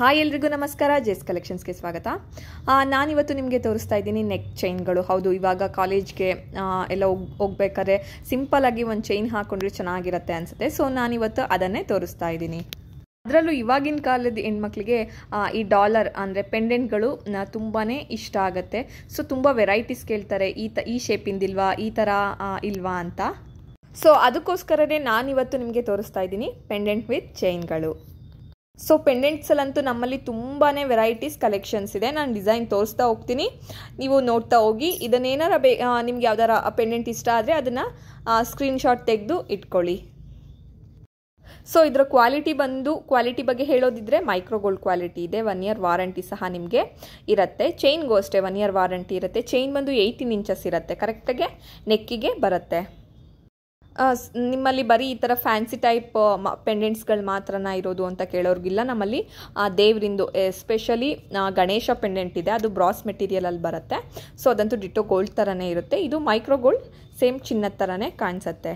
hi ಎಲ್ರಿಗೂ ನಮಸ್ಕಾರ chess ಕಲೆಕ್ಷನ್ಸ್ಗೆ ಸ್ವಾಗತ ನಾನಿವತ್ತು ನಿಮಗೆ ತೋರಿಸ್ತಾ ಇದ್ದೀನಿ ನೆಕ್ ಚೈನ್ಗಳು ಹೌದು ಇವಾಗ ಕಾಲೇಜ್ಗೆ ಎಲ್ಲ ಹೋಗ್ ಹೋಗ್ಬೇಕಾದ್ರೆ ಸಿಂಪಲ್ಲಾಗಿ ಒಂದು ಚೈನ್ ಹಾಕ್ಕೊಂಡ್ರೆ ಚೆನ್ನಾಗಿರುತ್ತೆ ಅನಿಸುತ್ತೆ ಸೊ ನಾನಿವತ್ತು ಅದನ್ನೇ ತೋರಿಸ್ತಾ ಇದ್ದೀನಿ ಅದರಲ್ಲೂ ಇವಾಗಿನ ಕಾಲದ ಹೆಣ್ಮಕ್ಳಿಗೆ ಈ ಡಾಲರ್ ಅಂದರೆ ಪೆಂಡೆಂಟ್ಗಳು ತುಂಬಾ ಇಷ್ಟ ಆಗುತ್ತೆ ಸೊ ತುಂಬ ವೆರೈಟೀಸ್ ಕೇಳ್ತಾರೆ ಈ ತ ಈ ಶೇಪಿಂದಿಲ್ವಾ ಈ ಥರ ಇಲ್ವಾ ಅಂತ ಸೊ ಅದಕ್ಕೋಸ್ಕರನೇ ನಾನಿವತ್ತು ನಿಮಗೆ ತೋರಿಸ್ತಾ ಇದ್ದೀನಿ ಪೆಂಡೆಂಟ್ ವಿತ್ ಚೈನ್ಗಳು ಸೊ ಪೆಂಡೆಂಟ್ಸಲ್ಲಂತೂ ನಮ್ಮಲ್ಲಿ ತುಂಬಾ ವೆರೈಟೀಸ್ ಕಲೆಕ್ಷನ್ಸ್ ಇದೆ ನಾನು ಡಿಸೈನ್ ತೋರಿಸ್ತಾ ಹೋಗ್ತೀನಿ ನೀವು ನೋಡ್ತಾ ಹೋಗಿ ಇದನ್ನೇನಾರ ಬೇ ನಿಮ್ಗೆ ಯಾವ್ದಾರ ಪೆಂಡೆಂಟ್ ಇಷ್ಟ ಆದರೆ ಅದನ್ನು ಸ್ಕ್ರೀನ್ಶಾಟ್ ತೆಗೆದು ಇಟ್ಕೊಳ್ಳಿ ಸೊ ಇದರ ಕ್ವಾಲಿಟಿ ಬಂದು ಕ್ವಾಲಿಟಿ ಬಗ್ಗೆ ಹೇಳೋದಿದ್ರೆ ಮೈಕ್ರೋ ಗೋಲ್ಡ್ ಕ್ವಾಲಿಟಿ ಇದೆ ಒನ್ ಇಯರ್ ವಾರಂಟಿ ಸಹ ನಿಮಗೆ ಇರುತ್ತೆ ಚೈನ್ಗೂ ಅಷ್ಟೇ ಒನ್ ಇಯರ್ ವಾರಂಟಿ ಇರುತ್ತೆ ಚೈನ್ ಬಂದು ಏಯ್ಟೀನ್ ಇಂಚಸ್ ಇರುತ್ತೆ ಕರೆಕ್ಟಾಗೆ ನೆಕ್ಕಿಗೆ ಬರುತ್ತೆ ನಿಮ್ಮಲ್ಲಿ ಬರೀ ಈ ಥರ ಫ್ಯಾನ್ಸಿ ಟೈಪ್ ಪೆಂಡೆಂಟ್ಸ್ಗಳು ಮಾತ್ರ ಇರೋದು ಅಂತ ಕೇಳೋರಿಗಿಲ್ಲ ನಮ್ಮಲ್ಲಿ ದೇವರಿಂದು ಎಸ್ಪೆಷಲಿ ಗಣೇಶ ಪೆಂಡೆಂಟ್ ಇದೆ ಅದು ಬ್ರಾಸ್ ಮೆಟೀರಿಯಲಲ್ಲಿ ಬರುತ್ತೆ ಸೊ ಅದಂತೂ ಡಿಟೋ ಗೋಲ್ಡ್ ಥರನೇ ಇರುತ್ತೆ ಇದು ಮೈಕ್ರೋ ಗೋಲ್ಡ್ ಸೇಮ್ ಚಿನ್ನದ ಥರನೇ ಕಾಣಿಸುತ್ತೆ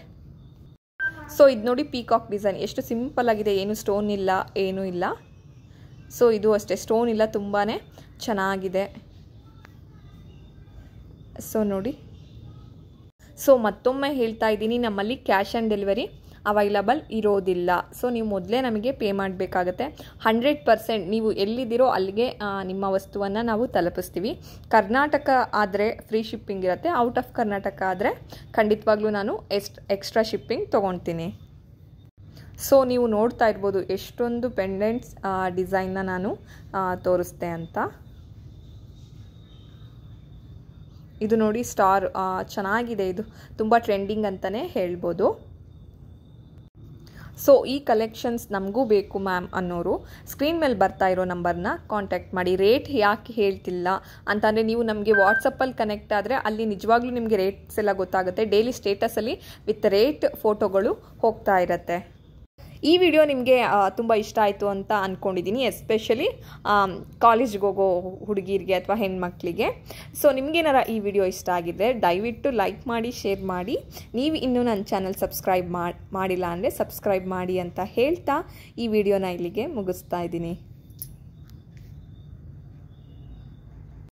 ಸೊ ಇದು ನೋಡಿ ಪೀಕಾಕ್ ಡಿಸೈನ್ ಎಷ್ಟು ಸಿಂಪಲ್ ಆಗಿದೆ ಏನು ಸ್ಟೋನ್ ಇಲ್ಲ ಏನೂ ಇಲ್ಲ ಸೊ ಇದು ಅಷ್ಟೇ ಸ್ಟೋನ್ ಇಲ್ಲ ತುಂಬಾ ಚೆನ್ನಾಗಿದೆ ಸೊ ನೋಡಿ ಸೊ ಮತ್ತೊಮ್ಮೆ ಹೇಳ್ತಾ ಇದ್ದೀನಿ ನಮ್ಮಲ್ಲಿ ಕ್ಯಾಶ್ ಆನ್ ಡೆಲಿವರಿ ಅವೈಲಬಲ್ ಇರೋದಿಲ್ಲ ಸೊ ನೀವು ಮೊದಲೇ ನಮಗೆ ಪೇ ಮಾಡಬೇಕಾಗತ್ತೆ ಹಂಡ್ರೆಡ್ ಪರ್ಸೆಂಟ್ ನೀವು ಎಲ್ಲಿದ್ದೀರೋ ಅಲ್ಲಿಗೆ ನಿಮ್ಮ ವಸ್ತುವನ್ನು ನಾವು ತಲುಪಿಸ್ತೀವಿ ಕರ್ನಾಟಕ ಆದರೆ ಫ್ರೀ ಶಿಪ್ಪಿಂಗ್ ಇರುತ್ತೆ ಔಟ್ ಆಫ್ ಕರ್ನಾಟಕ ಆದರೆ ಖಂಡಿತವಾಗ್ಲೂ ನಾನು ಎಸ್ಟ್ ಎಕ್ಸ್ಟ್ರಾ ಶಿಪ್ಪಿಂಗ್ ತೊಗೊಳ್ತೀನಿ ಸೊ ನೀವು ನೋಡ್ತಾ ಇರ್ಬೋದು ಎಷ್ಟೊಂದು ಪೆಂಡೆಂಟ್ಸ್ ಡಿಸೈನ್ನ ನಾನು ತೋರಿಸ್ದೆ ಅಂತ ಇದು ನೋಡಿ ಸ್ಟಾರ್ ಚೆನ್ನಾಗಿದೆ ಇದು ತುಂಬ ಟ್ರೆಂಡಿಂಗ್ ಅಂತಲೇ ಹೇಳ್ಬೋದು ಸೊ ಈ ಕಲೆಕ್ಷನ್ಸ್ ನಮಗೂ ಬೇಕು ಮ್ಯಾಮ್ ಅನ್ನೋರು ಸ್ಕ್ರೀನ್ ಮೇಲೆ ಬರ್ತಾ ಇರೋ ನಂಬರ್ನ ಕಾಂಟ್ಯಾಕ್ಟ್ ಮಾಡಿ ರೇಟ್ ಯಾಕೆ ಹೇಳ್ತಿಲ್ಲ ಅಂತಂದರೆ ನೀವು ನಮಗೆ ವಾಟ್ಸಪ್ಪಲ್ಲಿ ಕನೆಕ್ಟ್ ಆದರೆ ಅಲ್ಲಿ ನಿಜವಾಗ್ಲೂ ನಿಮಗೆ ರೇಟ್ಸ್ ಎಲ್ಲ ಗೊತ್ತಾಗುತ್ತೆ ಡೈಲಿ ಸ್ಟೇಟಸಲ್ಲಿ ವಿತ್ ರೇಟ್ ಫೋಟೋಗಳು ಹೋಗ್ತಾ ಇರತ್ತೆ ಈ ವಿಡಿಯೋ ನಿಮಗೆ ತುಂಬ ಇಷ್ಟ ಆಯಿತು ಅಂತ ಅಂದ್ಕೊಂಡಿದ್ದೀನಿ ಎಸ್ಪೆಷಲಿ ಕಾಲೇಜ್ಗೆ ಹೋಗೋ ಹುಡುಗಿರಿಗೆ ಅಥವಾ ಹೆಣ್ಮಕ್ಳಿಗೆ ಸೊ ನಿಮಗೇನಾರ ಈ ವಿಡಿಯೋ ಇಷ್ಟ ಆಗಿದೆ ದಯವಿಟ್ಟು ಲೈಕ್ ಮಾಡಿ ಶೇರ್ ಮಾಡಿ ನೀವು ಇನ್ನೂ ನನ್ನ ಚಾನಲ್ ಸಬ್ಸ್ಕ್ರೈಬ್ ಮಾಡಿಲ್ಲ ಅಂದರೆ ಸಬ್ಸ್ಕ್ರೈಬ್ ಮಾಡಿ ಅಂತ ಹೇಳ್ತಾ ಈ ವಿಡಿಯೋನ ಇಲ್ಲಿಗೆ ಮುಗಿಸ್ತಾ ಇದ್ದೀನಿ